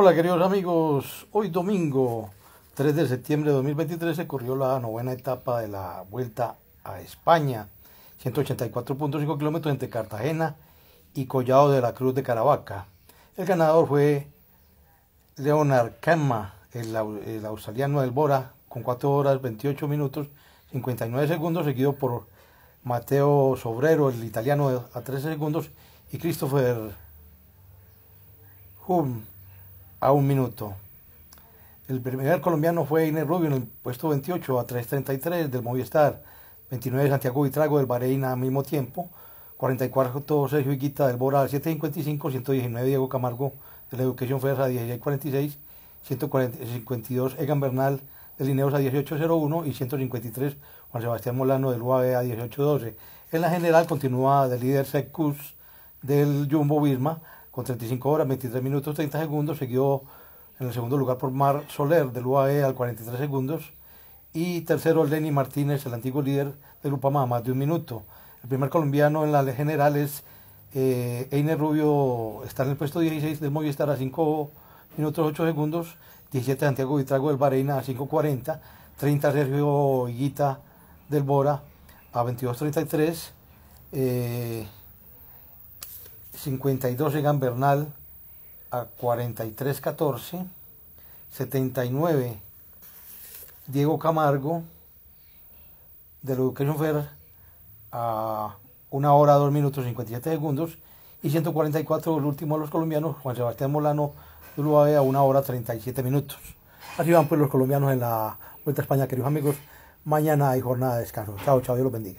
Hola queridos amigos, hoy domingo 3 de septiembre de 2023 se corrió la novena etapa de la Vuelta a España, 184.5 kilómetros entre Cartagena y Collado de la Cruz de Caravaca. El ganador fue Leonard Kama, el, el australiano del Bora, con 4 horas 28 minutos 59 segundos, seguido por Mateo Sobrero, el italiano a 13 segundos, y Christopher Hum a un minuto. El primer colombiano fue Inés Rubio en el puesto 28 a 3.33 del Movistar, 29 Santiago Vitrago del Bahrein al mismo tiempo, 44 Sergio Iquita del Bora al 7.55, 119 Diego Camargo de la Educación fue a 16.46, 152 Egan Bernal del Ineos a 18.01 y 153 Juan Sebastián Molano del UAE a 18.12. En la general continúa del líder Secus del Jumbo Visma con 35 horas, 23 minutos, 30 segundos. Siguió en el segundo lugar por Mar Soler del UAE al 43 segundos. Y tercero, Lenny Martínez, el antiguo líder del Upama, más de un minuto. El primer colombiano en la las generales, eh, Eine Rubio, está en el puesto 16 del Movistar a 5 minutos 8 segundos. 17 Santiago Vitrago del Vareina, a 5.40, 30 Sergio Higuita del Bora a 22.33, eh, 52 Egan Bernal a 43-14, 79 Diego Camargo de la Educación a 1 hora 2 minutos 57 segundos y 144 el último de los colombianos, Juan Sebastián Molano de Uruguay a 1 hora 37 minutos. Así van pues los colombianos en la Vuelta a España, queridos amigos. Mañana hay jornada de descanso. Chao, chao, Dios los bendiga.